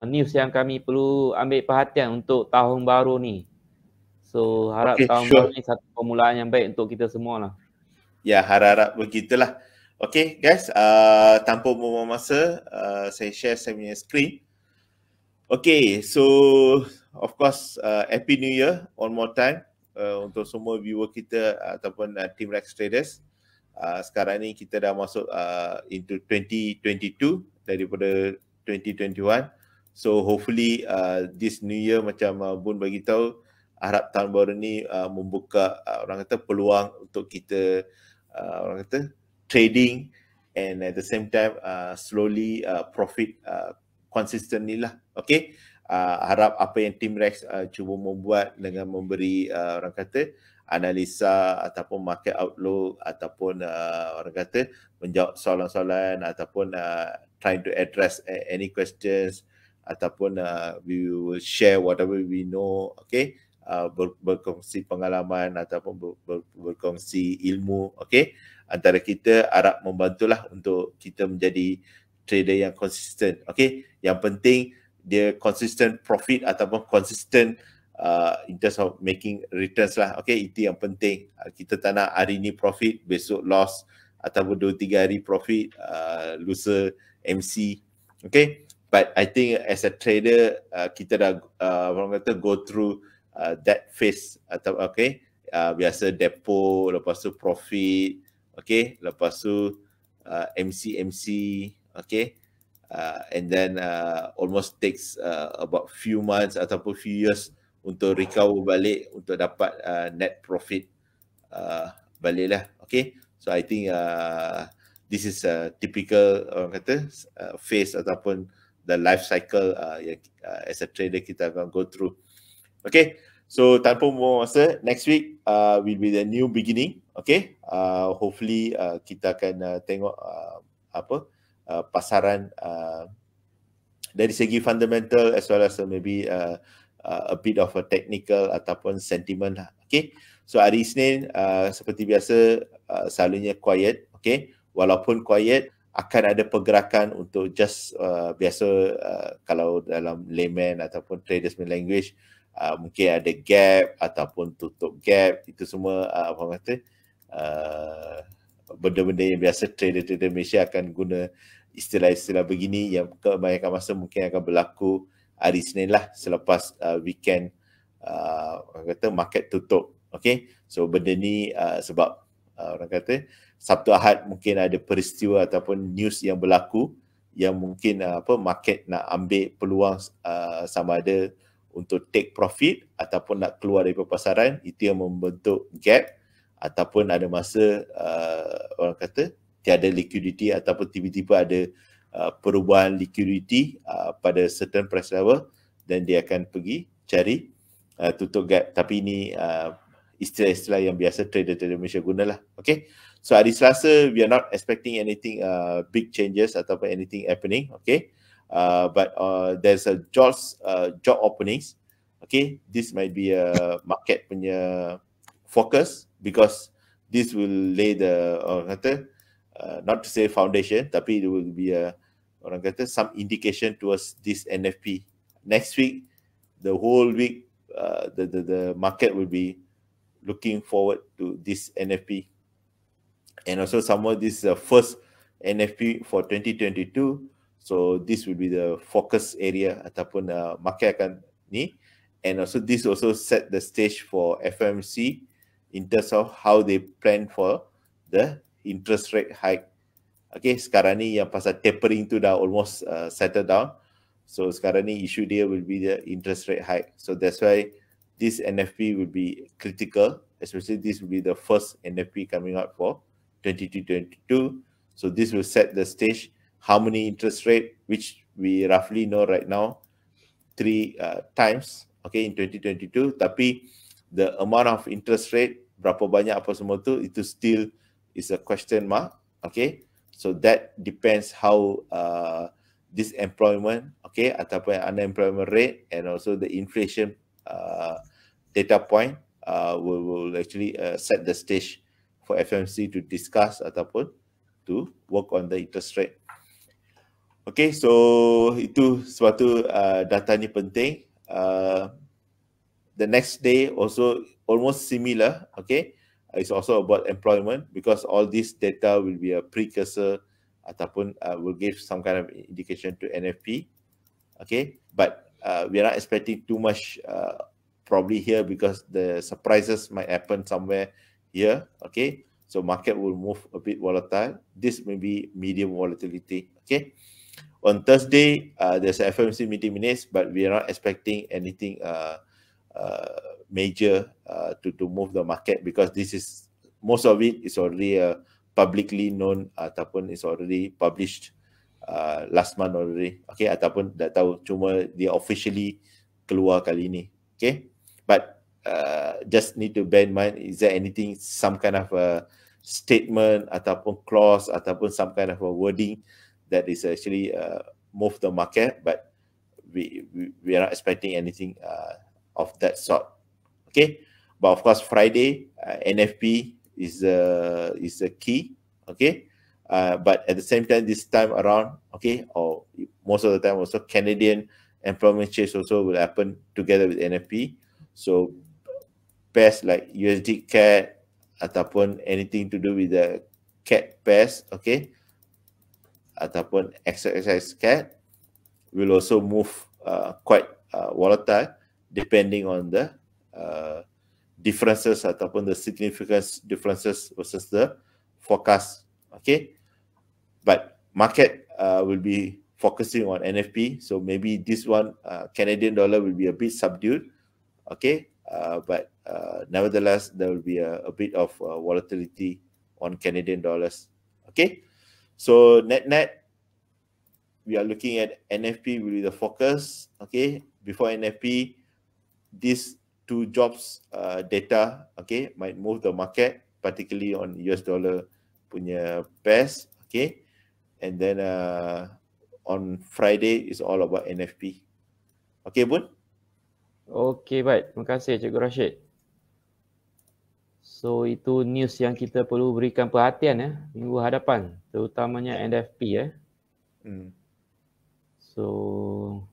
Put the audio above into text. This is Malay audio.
Ah, news yang kami perlu ambil perhatian untuk tahun baru ni. So harap okay, tahun sure. baru ni satu permulaan yang baik untuk kita semua lah. Ya harap-harap begitulah. Okay guys, uh, tanpa membuang masa, uh, saya share saya punya screen. Okay, so of course uh, Happy New Year one more time uh, untuk semua viewer kita uh, ataupun uh, Team Rex Traders. Uh, sekarang ni kita dah masuk uh, into 2022 daripada 2021. So hopefully uh, this new year macam uh, Bun bagi tahu harap tahun baru ni uh, membuka uh, orang kata peluang untuk kita uh, orang kata trading and at the same time uh, slowly uh, profit uh, ni lah. Okay. Uh, harap apa yang Team Rex uh, cuba membuat dengan memberi uh, orang kata analisa ataupun market outlook ataupun uh, orang kata menjawab soalan-soalan ataupun uh, trying to address any questions uh, ataupun uh, we will share whatever we know okay uh, ber, berkongsi pengalaman ataupun ber, ber, berkongsi ilmu okay antara kita harap membantulah untuk kita menjadi trader yang konsisten okay yang penting dia consistent profit ataupun consistent uh, in terms of making returns lah okay itu yang penting uh, kita tak nak hari ni profit besok loss ataupun 2 3 hari profit uh, lose MC okay but I think as a trader uh, kita dah uh, orang kata go through uh, that phase atau okay uh, biasa depo lepas tu profit okay lepas tu uh, MC MC okay uh, and then uh, almost takes uh, about few months ataupun few years untuk recover balik untuk dapat uh, net profit uh, balik lah okay so I think uh, this is a typical orang kata uh, phase ataupun the life cycle uh, yang, uh, as a trader kita akan go through. Okay, so tanpa membuang masa, next week uh, will be the new beginning. Okay, uh, hopefully uh, kita akan uh, tengok uh, apa uh, pasaran uh, dari segi fundamental as well as uh, maybe uh, uh, a bit of a technical ataupun sentiment. Lah, okay, so hari Isnin uh, seperti biasa uh, selalunya quiet. Okay, walaupun quiet, akan ada pergerakan untuk just uh, biasa uh, kalau dalam layman ataupun traders language uh, mungkin ada gap ataupun tutup gap itu semua uh, apa kata uh, benda-benda yang biasa trader-trader Malaysia akan guna istilah-istilah begini yang kebanyakan masa mungkin akan berlaku hari Senin lah selepas uh, weekend uh, kata market tutup okay so benda ni uh, sebab uh, orang kata Sabtu Ahad mungkin ada peristiwa ataupun news yang berlaku yang mungkin uh, apa market nak ambil peluang uh, sama ada untuk take profit ataupun nak keluar dari pasaran itu yang membentuk gap ataupun ada masa uh, orang kata tiada liquidity ataupun tiba-tiba ada uh, perubahan liquidity uh, pada certain price level dan dia akan pergi cari uh, tutup gap tapi ini uh, istilah-istilah yang biasa trader-trader Malaysia lah, Okay. So hari Selasa, we are not expecting anything uh, big changes ataupun anything happening. Okay. Uh, but uh, there's a jobs, uh, job openings. Okay. This might be a market punya focus because this will lay the, orang kata, uh, not to say foundation, tapi it will be a, orang kata, some indication towards this NFP. Next week, the whole week, uh, the, the, the market will be looking forward to this NFP. And also, somewhat, this is the first NFP for 2022. So, this will be the focus area ataupun uh, market akan ni. And also, this also set the stage for FMC in terms of how they plan for the interest rate hike. Okay, sekarang ni yang pasal tapering tu dah almost uh, settled down. So, sekarang ni issue dia will be the interest rate hike. So, that's why... this NFP will be critical, especially this will be the first NFP coming out for 2022. So this will set the stage, how many interest rate, which we roughly know right now, three uh, times, okay, in 2022. Tapi the amount of interest rate, berapa banyak apa semua tu, itu still is a question mark, okay. So that depends how uh, this employment, okay, ataupun unemployment rate and also the inflation uh, data point uh, will, will actually uh, set the stage for FMC to discuss ataupun to work on the interest rate. Okay, so itu suatu uh, data ni penting. Uh, the next day also almost similar, okay. It's also about employment because all this data will be a precursor ataupun uh, will give some kind of indication to NFP. Okay, but uh, we are not expecting too much uh, probably here because the surprises might happen somewhere here. Okay, so market will move a bit volatile. This may be medium volatility. Okay, on Thursday uh, there's an FMC meeting minutes, but we are not expecting anything uh, uh, major uh, to to move the market because this is most of it is already uh, publicly known uh, ataupun is already published. Uh, last month already. Okay, ataupun dah tahu cuma dia officially keluar kali ini. Okay, but uh, just need to bear in mind, is there anything, some kind of a statement ataupun clause ataupun some kind of a wording that is actually uh, move the market but we, we we are not expecting anything uh, of that sort okay but of course friday uh, nfp is uh, is the key okay uh, but at the same time this time around okay or most of the time also canadian employment change also will happen together with nfp so pairs like usd cat ataupun anything to do with the CAD pairs okay ataupun xxx CAD will also move uh, quite uh, volatile depending on the uh, differences ataupun the significance differences versus the forecast okay But market uh, will be focusing on NFP, so maybe this one uh, Canadian dollar will be a bit subdued. Okay, uh, but uh, nevertheless, there will be a, a bit of uh, volatility on Canadian dollars. Okay, so net net, we are looking at NFP will be the focus. Okay, before NFP, these two jobs uh, data okay might move the market, particularly on US dollar punya pairs. Okay. and then uh, on Friday is all about NFP. Okay, Bun? Okay, baik. Terima kasih, Cikgu Rashid. So, itu news yang kita perlu berikan perhatian ya, minggu hadapan, terutamanya NFP ya. Hmm. So,